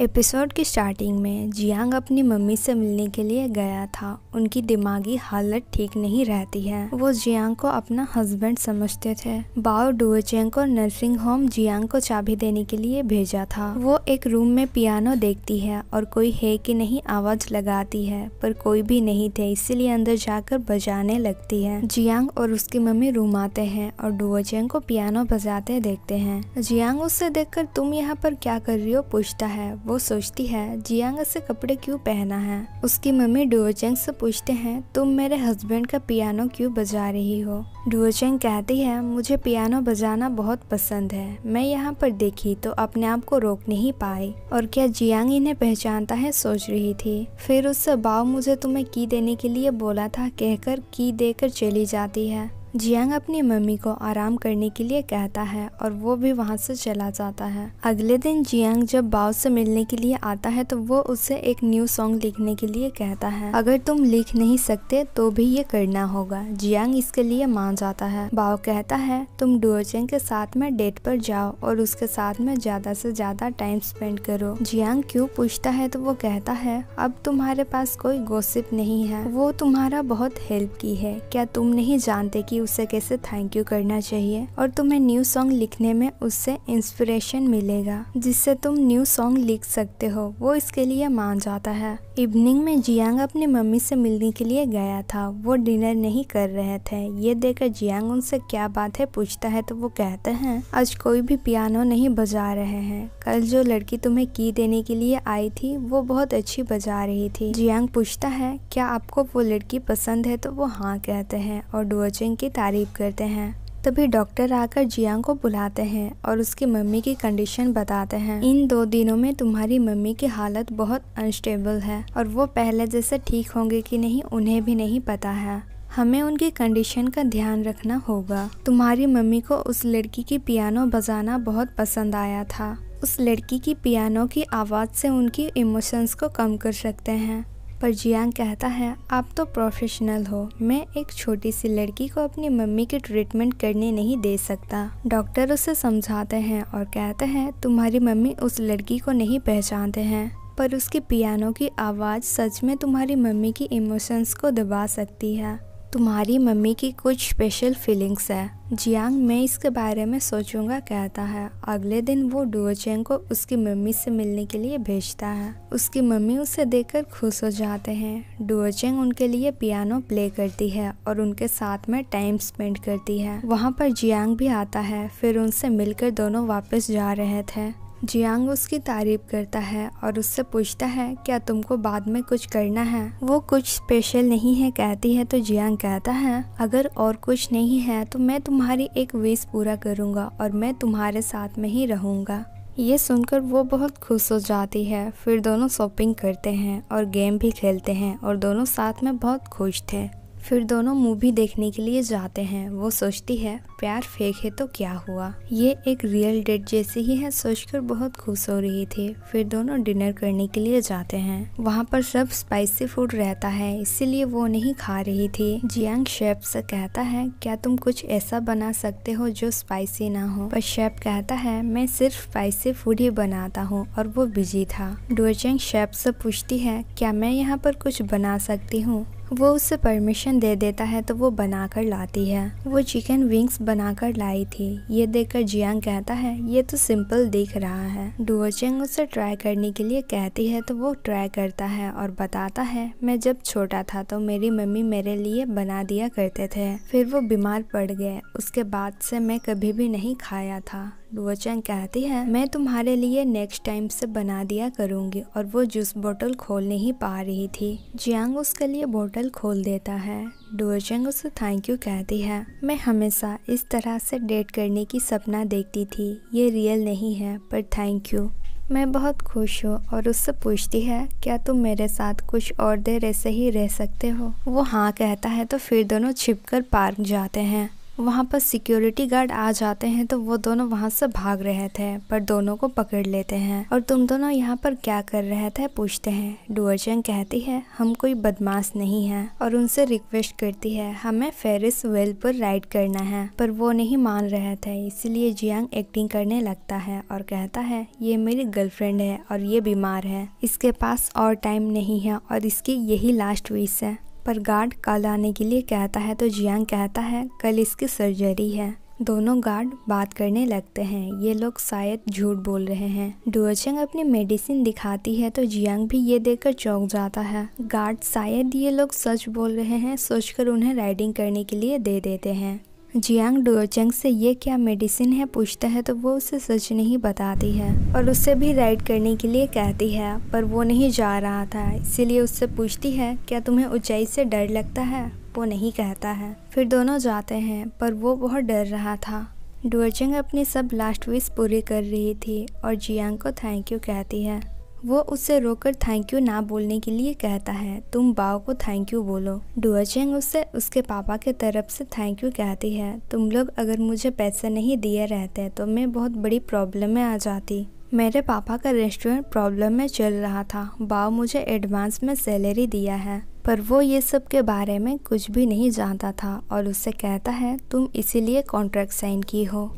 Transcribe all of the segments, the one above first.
episode की starting में Jiang अपनी मम्मी से मिलने के लिए गया था उनकी दिमागी हालत ठीक नहीं रहती है वो जियांग को अपना हस्बैंड समझते थे बाओ डुएचेंग को नर्सिंग होम जियांग को चाबी देने के लिए भेजा था वो एक रूम में पियानो देखती है और कोई है कि नहीं आवाज लगाती है पर कोई भी नहीं थे इसीलिए अंदर जाकर बजाने लगती है जियांग और उसकी मम्मी रूम आते हैं और डुएचेंग को पियानो बजाते देखते हैं जियांग उससे देखकर तुम यहाँ पर क्या कर रही हो पूछता है वो सोचती है जियांग से कपड़े क्यों पहना है उसकी मम्मी डुओचेंग से पूछते हैं तुम मेरे हस्बैंड का पियानो क्यों बजा रही हो डुओचेंग कहती है मुझे पियानो बजाना बहुत पसंद है मैं यहाँ पर देखी तो अपने आप को रोक नहीं पाई और क्या जियांग इन्हें पहचानता है सोच रही थी फिर उससे बाव मुझे तुम्हें की देने के लिए बोला था कहकर की देकर चली जाती है जियांग अपनी मम्मी को आराम करने के लिए कहता है और वो भी वहाँ से चला जाता है अगले दिन जियांग जब बाओ से मिलने के लिए आता है तो वो उसे एक न्यू सॉन्ग लिखने के लिए कहता है अगर तुम लिख नहीं सकते तो भी ये करना होगा जियांग इसके लिए मान जाता है बाओ कहता है तुम डुअचेंग के साथ में डेट पर जाओ और उसके साथ में ज्यादा से ज्यादा टाइम स्पेंड करो जियांग क्यूँ पूछता है तो वो कहता है अब तुम्हारे पास कोई गोसिप नहीं है वो तुम्हारा बहुत हेल्प की है क्या तुम नहीं जानते की उसे कैसे थैंक यू करना चाहिए और तुम्हें न्यू सॉन्ग लिखने में उससे इंस्पिरेशन मिलेगा जिससे तुम न्यू सॉन्ग लिख सकते हो वो इसके लिए मान जाता है इवनिंग में जियांग अपनी मम्मी से मिलने के लिए गया था वो डिनर नहीं कर रहे थे ये देखकर जियांग उनसे क्या बात है पूछता है तो वो कहते हैं आज कोई भी पियानो नहीं बजा रहे हैं कल जो लड़की तुम्हें की देने के लिए आई थी वो बहुत अच्छी बजा रही थी जियांग पूछता है क्या आपको वो लड़की पसंद है तो वो हाँ कहते हैं और डुअचिंग के की तारीफ़ करते हैं तभी डॉक्टर आकर जियांग को बुलाते हैं और उसकी मम्मी की कंडीशन बताते हैं इन दो दिनों में तुम्हारी मम्मी की हालत बहुत अनस्टेबल है और वो पहले जैसे ठीक होंगे कि नहीं उन्हें भी नहीं पता है हमें उनकी कंडीशन का ध्यान रखना होगा तुम्हारी मम्मी को उस लड़की की पियानो बजाना बहुत पसंद आया था उस लड़की की पियानो की आवाज़ से उनकी इमोशंस को कम कर सकते हैं पर जियांग कहता है आप तो प्रोफेशनल हो मैं एक छोटी सी लड़की को अपनी मम्मी की ट्रीटमेंट करने नहीं दे सकता डॉक्टर उसे समझाते हैं और कहते हैं तुम्हारी मम्मी उस लड़की को नहीं पहचानते हैं पर उसके पियानो की आवाज़ सच में तुम्हारी मम्मी की इमोशंस को दबा सकती है तुम्हारी मम्मी की कुछ स्पेशल फीलिंग्स है जियांग मैं इसके बारे में सोचूंगा कहता है अगले दिन वो डुओचेंग को उसकी मम्मी से मिलने के लिए भेजता है उसकी मम्मी उसे देखकर खुश हो जाते हैं डुओचेंग उनके लिए पियानो प्ले करती है और उनके साथ में टाइम स्पेंड करती है वहाँ पर जियांग भी आता है फिर उनसे मिलकर दोनों वापस जा रहे थे जियांग उसकी तारीफ करता है और उससे पूछता है क्या तुमको बाद में कुछ करना है वो कुछ स्पेशल नहीं है कहती है तो जियांग कहता है अगर और कुछ नहीं है तो मैं तुम्हारी एक विश पूरा करूंगा और मैं तुम्हारे साथ में ही रहूँगा ये सुनकर वो बहुत खुश हो जाती है फिर दोनों शॉपिंग करते हैं और गेम भी खेलते हैं और दोनों साथ में बहुत खुश थे फिर दोनों मूवी देखने के लिए जाते हैं वो सोचती है प्यार फेक है तो क्या हुआ ये एक रियल डेट जैसी ही है सोचकर बहुत खुश हो रही थी फिर दोनों डिनर करने के लिए जाते हैं वहाँ पर सब स्पाइसी फूड रहता है इसीलिए वो नहीं खा रही थी जियांग शेफ से कहता है क्या तुम कुछ ऐसा बना सकते हो जो स्पाइसी ना हो पर शेफ कहता है मैं सिर्फ स्पाइसी फूड ही बनाता हूँ और वो बिजी था डोचेंग शेफ से पूछती है क्या मैं यहाँ पर कुछ बना सकती हूँ वो उसे परमिशन दे देता है तो वो बना कर लाती है वो चिकन विंग्स बना कर लाई थी ये देखकर जियांग कहता है ये तो सिंपल दिख रहा है डुअचेंग उसे ट्राई करने के लिए कहती है तो वो ट्राई करता है और बताता है मैं जब छोटा था तो मेरी मम्मी मेरे लिए बना दिया करते थे फिर वो बीमार पड़ गए उसके बाद से मैं कभी भी नहीं खाया था वचन कहती है मैं तुम्हारे लिए नेक्स्ट टाइम से बना दिया करूँगी और वो जूस बोतल खोल नहीं पा रही थी जियांग उसके लिए बोतल खोल देता है डुअचंग उसे थैंक यू कहती है मैं हमेशा इस तरह से डेट करने की सपना देखती थी ये रियल नहीं है पर थैंक यू मैं बहुत खुश हूँ और उससे पूछती है क्या तुम मेरे साथ कुछ और देर ऐसे ही रह सकते हो वो हाँ कहता है तो फिर दोनों छिपकर पार्क जाते हैं वहाँ पर सिक्योरिटी गार्ड आ जाते हैं तो वो दोनों वहाँ से भाग रहे थे पर दोनों को पकड़ लेते हैं और तुम दोनों यहाँ पर क्या कर रहे थे पूछते हैं डुअरजंग कहती है हम कोई बदमाश नहीं है और उनसे रिक्वेस्ट करती है हमें फेरिस वेल पर राइड करना है पर वो नहीं मान रहे थे इसलिए जियांग एक्टिंग करने लगता है और कहता है ये मेरी गर्लफ्रेंड है और ये बीमार है इसके पास और टाइम नहीं है और इसकी यही लास्ट विश है पर गार्ड कल आने के लिए कहता है तो जियांग कहता है कल इसकी सर्जरी है दोनों गार्ड बात करने लगते हैं ये लोग शायद झूठ बोल रहे हैं डुअचंग अपनी मेडिसिन दिखाती है तो जियांग भी ये देखकर चौंक जाता है गार्ड शायद ये लोग सच बोल रहे हैं सोचकर उन्हें राइडिंग करने के लिए दे देते हैं जियांग डुओचंग से ये क्या मेडिसिन है पूछता है तो वो उसे सच नहीं बताती है और उससे भी राइड करने के लिए कहती है पर वो नहीं जा रहा था इसीलिए उससे पूछती है क्या तुम्हें ऊंचाई से डर लगता है वो नहीं कहता है फिर दोनों जाते हैं पर वो बहुत डर रहा था डुअचंग अपनी सब लास्ट विश पूरी कर रही थी और जियांग को थैंक यू कहती है वो उससे रोककर थैंक यू ना बोलने के लिए कहता है तुम बाओ को थैंक यू बोलो डुअचेंग उससे उसके पापा के तरफ से थैंक यू कहती है तुम लोग अगर मुझे पैसे नहीं दिए रहते तो मैं बहुत बड़ी प्रॉब्लम में आ जाती मेरे पापा का रेस्टोरेंट प्रॉब्लम में चल रहा था बाओ मुझे एडवांस में सैलरी दिया है पर वो ये सब के बारे में कुछ भी नहीं जानता था और उससे कहता है तुम इसीलिए कॉन्ट्रैक्ट साइन की हो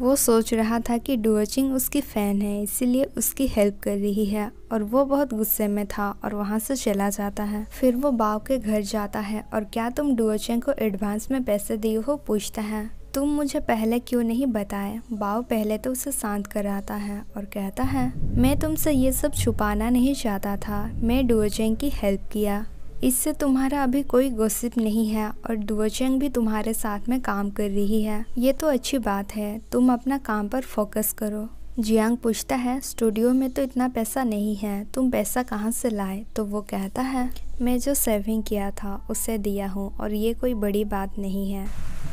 वो सोच रहा था कि डुअचिंग उसकी फ़ैन है इसीलिए उसकी हेल्प कर रही है और वो बहुत गुस्से में था और वहाँ से चला जाता है फिर वो बाव के घर जाता है और क्या तुम डुअचिंग को एडवांस में पैसे दिए हो पूछता है तुम मुझे पहले क्यों नहीं बताए बाव पहले तो उसे शांत कराता है और कहता है मैं तुमसे ये सब छुपाना नहीं चाहता था मैं डुअचिंग की हेल्प किया इससे तुम्हारा अभी कोई गोसिप नहीं है और दुओचेंग भी तुम्हारे साथ में काम कर रही है ये तो अच्छी बात है तुम अपना काम पर फोकस करो जियांग पूछता है स्टूडियो में तो इतना पैसा नहीं है तुम पैसा कहाँ से लाए तो वो कहता है मैं जो सेविंग किया था उसे दिया हूँ और ये कोई बड़ी बात नहीं है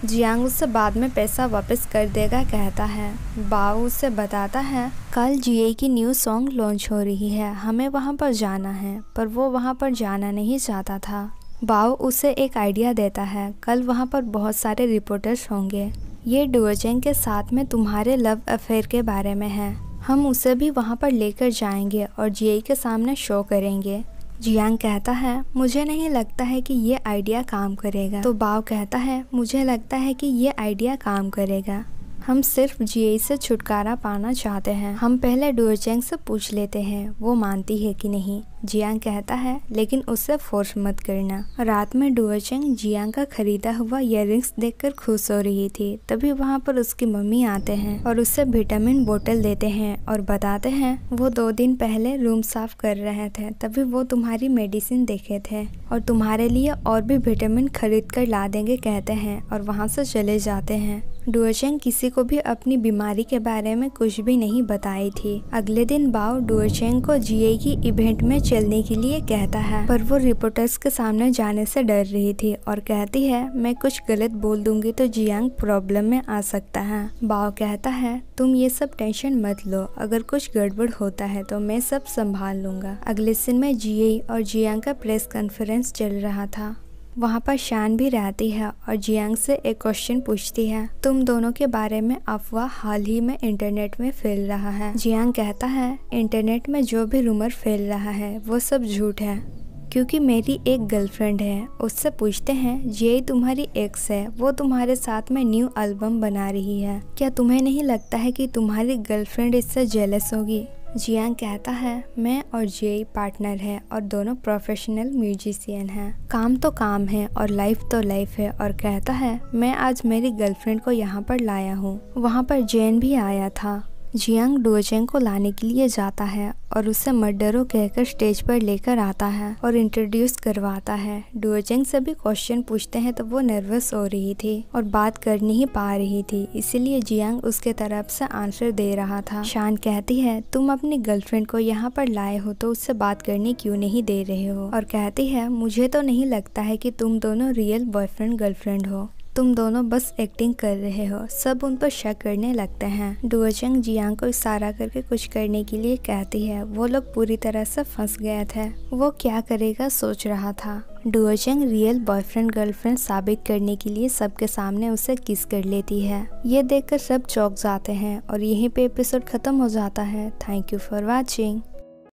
जियांग उसे बाद में पैसा वापस कर देगा कहता है बाओ उसे बताता है कल जिये की न्यू सॉन्ग लॉन्च हो रही है हमें वहाँ पर जाना है पर वो वहाँ पर जाना नहीं चाहता था बाओ उसे एक आइडिया देता है कल वहाँ पर बहुत सारे रिपोर्टर्स होंगे ये डुअचेंग के साथ में तुम्हारे लव अफेयर के बारे में है हम उसे भी वहाँ पर लेकर जाएंगे और जिये के सामने शो करेंगे जियांग कहता है मुझे नहीं लगता है कि ये आइडिया काम करेगा तो बाव कहता है मुझे लगता है कि ये आइडिया काम करेगा हम सिर्फ जीए से छुटकारा पाना चाहते हैं हम पहले डोरचेंग से पूछ लेते हैं वो मानती है कि नहीं जियांग कहता है लेकिन उससे फोर्स मत करना रात में डोरचेंग जियांग का खरीदा हुआ देख देखकर खुश हो रही थी तभी वहाँ पर उसकी मम्मी आते हैं और उससे विटामिन बोतल देते हैं और बताते हैं वो दो दिन पहले रूम साफ कर रहे थे तभी वो तुम्हारी मेडिसिन देखे थे और तुम्हारे लिए और भी विटामिन खरीद कर ला देंगे कहते हैं और वहाँ से चले जाते हैं डुअचेंग किसी को भी अपनी बीमारी के बारे में कुछ भी नहीं बताई थी अगले दिन बाओ डुअचेंग को जीए की इवेंट में चलने के लिए कहता है पर वो रिपोर्टर्स के सामने जाने से डर रही थी और कहती है मैं कुछ गलत बोल दूंगी तो जियांग प्रॉब्लम में आ सकता है बाओ कहता है तुम ये सब टेंशन मत लो अगर कुछ गड़बड़ होता है तो मैं सब संभाल लूंगा अगले दिन में जीए और जियांग का प्रेस कॉन्फ्रेंस चल रहा था वहाँ पर शान भी रहती है और जियांग से एक क्वेश्चन पूछती है तुम दोनों के बारे में अफवाह हाल ही में इंटरनेट में फैल रहा है जियांग कहता है इंटरनेट में जो भी रूमर फैल रहा है वो सब झूठ है क्योंकि मेरी एक गर्लफ्रेंड है उससे पूछते हैं ये तुम्हारी एक्स है वो तुम्हारे साथ में न्यू एल्बम बना रही है क्या तुम्हें नहीं लगता है कि तुम्हारी गर्लफ्रेंड इससे जेलस होगी जियांग कहता है मैं और जेई पार्टनर है और दोनों प्रोफेशनल म्यूजिशियन हैं काम तो काम है और लाइफ तो लाइफ है और कहता है मैं आज मेरी गर्लफ्रेंड को यहाँ पर लाया हूँ वहाँ पर जैन भी आया था जियांग डोजेंग को लाने के लिए जाता है और उसे मर्डरों कहकर स्टेज पर लेकर आता है और इंट्रोड्यूस करवाता है डोजेंग से भी क्वेश्चन पूछते हैं तो वो नर्वस हो रही थी और बात कर नहीं पा रही थी इसीलिए जियांग उसके तरफ से आंसर दे रहा था शान कहती है तुम अपनी गर्लफ्रेंड को यहाँ पर लाए हो तो उससे बात करने क्यों नहीं दे रहे हो और कहती है मुझे तो नहीं लगता है की तुम दोनों रियल बॉयफ्रेंड गर्लफ्रेंड हो तुम दोनों बस एक्टिंग कर रहे हो सब उन पर शक करने लगते हैं डुअचंग जियांग को इशारा करके कुछ करने के लिए कहती है वो लोग पूरी तरह से फंस गए थे वो क्या करेगा सोच रहा था डुअचंग रियल बॉयफ्रेंड गर्लफ्रेंड साबित करने के लिए सबके सामने उसे किस कर लेती है ये देखकर सब चौक जाते हैं और यहीं पे एपिसोड खत्म हो जाता है थैंक यू फॉर वॉचिंग